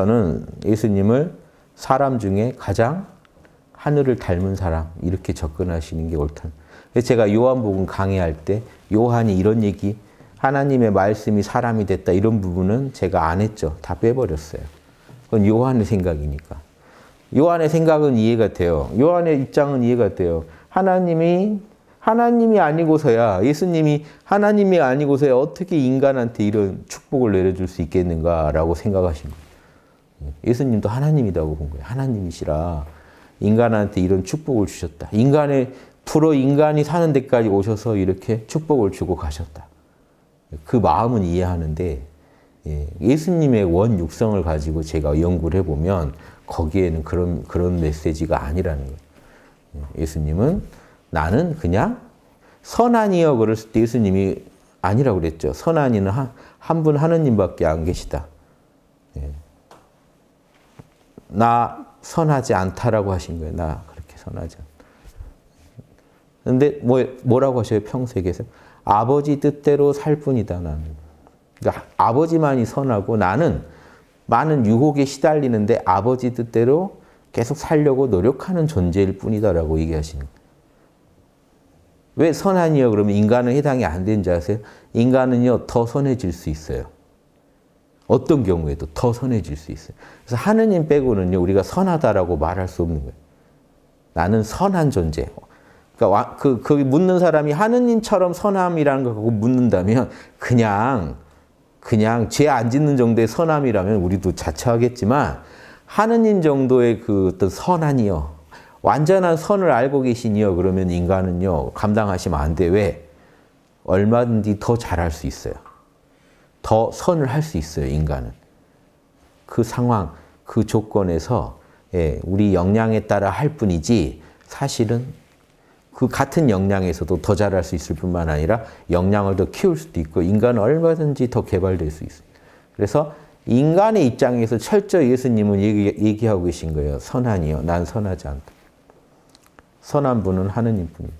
저는 예수님을 사람 중에 가장 하늘을 닮은 사람 이렇게 접근하시는 게 옳다. 제가 요한복음 강의할 때 요한이 이런 얘기 하나님의 말씀이 사람이 됐다 이런 부분은 제가 안 했죠. 다 빼버렸어요. 그건 요한의 생각이니까. 요한의 생각은 이해가 돼요. 요한의 입장은 이해가 돼요. 하나님이 하나님이 아니고서야 예수님이 하나님이 아니고서야 어떻게 인간한테 이런 축복을 내려줄 수 있겠는가라고 생각하신 거예요. 예수님도 하나님이라고 본 거예요. 하나님이시라 인간한테 이런 축복을 주셨다. 인간의 불어 인간이 사는 데까지 오셔서 이렇게 축복을 주고 가셨다. 그 마음은 이해하는데 예, 예수님의 원 육성을 가지고 제가 연구를 해보면 거기에는 그런 그런 메시지가 아니라는 거예요. 예, 예수님은 나는 그냥 선한이여 그랬을 때 예수님이 아니라고 그랬죠. 선한이는 한 분 하느님밖에 안 계시다. 나 선하지 않다라고 하신 거예요. 나 그렇게 선하지 않다. 근데 뭐, 뭐라고 하셔요? 평소에 계세요. 아버지 뜻대로 살 뿐이다, 나는. 그러니까 아버지만이 선하고 나는 많은 유혹에 시달리는데 아버지 뜻대로 계속 살려고 노력하는 존재일 뿐이다라고 얘기하시는 거예요. 왜 선한이요? 그러면 인간은 해당이 안 되는지 아세요? 인간은요, 더 선해질 수 있어요. 어떤 경우에도 더 선해질 수 있어요. 그래서 하느님 빼고는요, 우리가 선하다라고 말할 수 없는 거예요. 나는 선한 존재. 그러니까 그, 그 묻는 사람이 하느님처럼 선함이라는 걸 묻는다면 그냥, 그냥 죄 안 짓는 정도의 선함이라면 우리도 자처하겠지만 하느님 정도의 그 어떤 선한이요. 완전한 선을 알고 계시니요. 그러면 인간은요, 감당하시면 안 돼. 왜? 얼마든지 더 잘할 수 있어요. 더 선을 할 수 있어요, 인간은. 그 상황, 그 조건에서 예, 우리 역량에 따라 할 뿐이지 사실은 그 같은 역량에서도 더 잘할 수 있을 뿐만 아니라 역량을 더 키울 수도 있고 인간은 얼마든지 더 개발될 수있습니 그래서 인간의 입장에서 철저히 예수님은 얘기, 하고 계신 거예요. 선한이요. 난 선하지 않다. 선한 분은 하느님 뿐이다.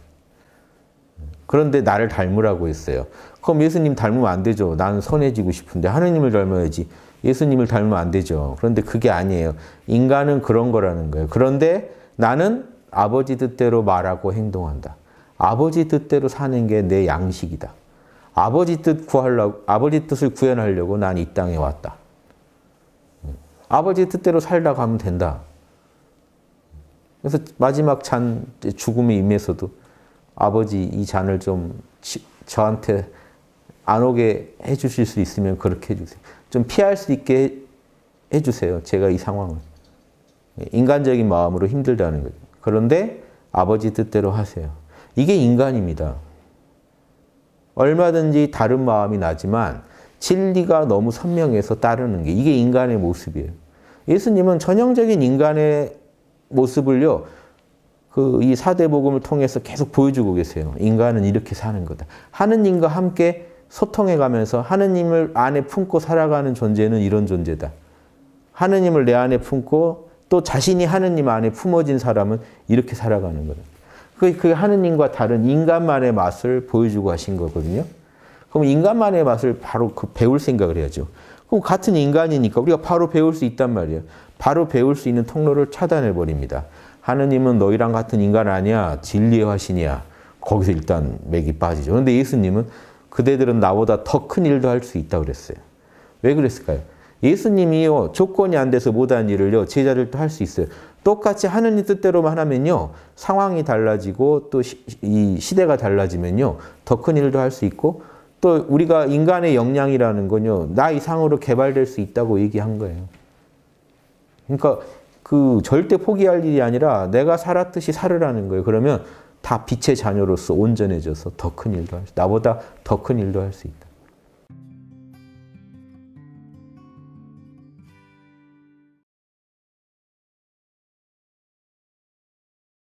그런데 나를 닮으라고 했어요. 그럼 예수님 닮으면 안 되죠. 나는 선해지고 싶은데 하느님을 닮아야지. 예수님을 닮으면 안 되죠. 그런데 그게 아니에요. 인간은 그런 거라는 거예요. 그런데 나는 아버지 뜻대로 말하고 행동한다. 아버지 뜻대로 사는 게 내 양식이다. 아버지 뜻 구하려고, 아버지 뜻을 구현하려고 난 이 땅에 왔다. 아버지 뜻대로 살다고 하면 된다. 그래서 마지막 잔 죽음의 임에서도 아버지 이 잔을 좀 저한테 안 오게 해주실 수 있으면 그렇게 해주세요. 좀 피할 수 있게 해주세요. 제가 이 상황을. 예, 인간적인 마음으로 힘들다는 거죠. 그런데 아버지 뜻대로 하세요. 이게 인간입니다. 얼마든지 다른 마음이 나지만 진리가 너무 선명해서 따르는 게 이게 인간의 모습이에요. 예수님은 전형적인 인간의 모습을요. 그이 사대복음을 통해서 계속 보여주고 계세요. 인간은 이렇게 사는 거다. 하느님과 함께 소통해 가면서 하느님을 안에 품고 살아가는 존재는 이런 존재다. 하느님을 내 안에 품고 또 자신이 하느님 안에 품어진 사람은 이렇게 살아가는 거다. 그그 그 하느님과 다른 인간만의 맛을 보여주고 하신 거거든요. 그럼 인간만의 맛을 바로 그 배울 생각을 해야죠. 그럼 같은 인간이니까 우리가 바로 배울 수 있단 말이에요. 바로 배울 수 있는 통로를 차단해 버립니다. 하느님은 너희랑 같은 인간 아니야. 진리의 화신이야. 거기서 일단 맥이 빠지죠. 그런데 예수님은 그대들은 나보다 더 큰 일도 할 수 있다 그랬어요. 왜 그랬을까요? 예수님이요 조건이 안 돼서 못한 일을요 제자들도 할 수 있어요. 똑같이 하느님 뜻대로만 하면요 상황이 달라지고 또 이 시대가 달라지면요 더 큰 일도 할 수 있고 또 우리가 인간의 역량이라는 건요 나 이상으로 개발될 수 있다고 얘기한 거예요. 그러니까 그 절대 포기할 일이 아니라 내가 살았듯이 살으라는 거예요. 그러면 다 빛의 자녀로서 온전해져서 더 큰 일도 할 수, 나보다 더 큰 일도 할 수 있다.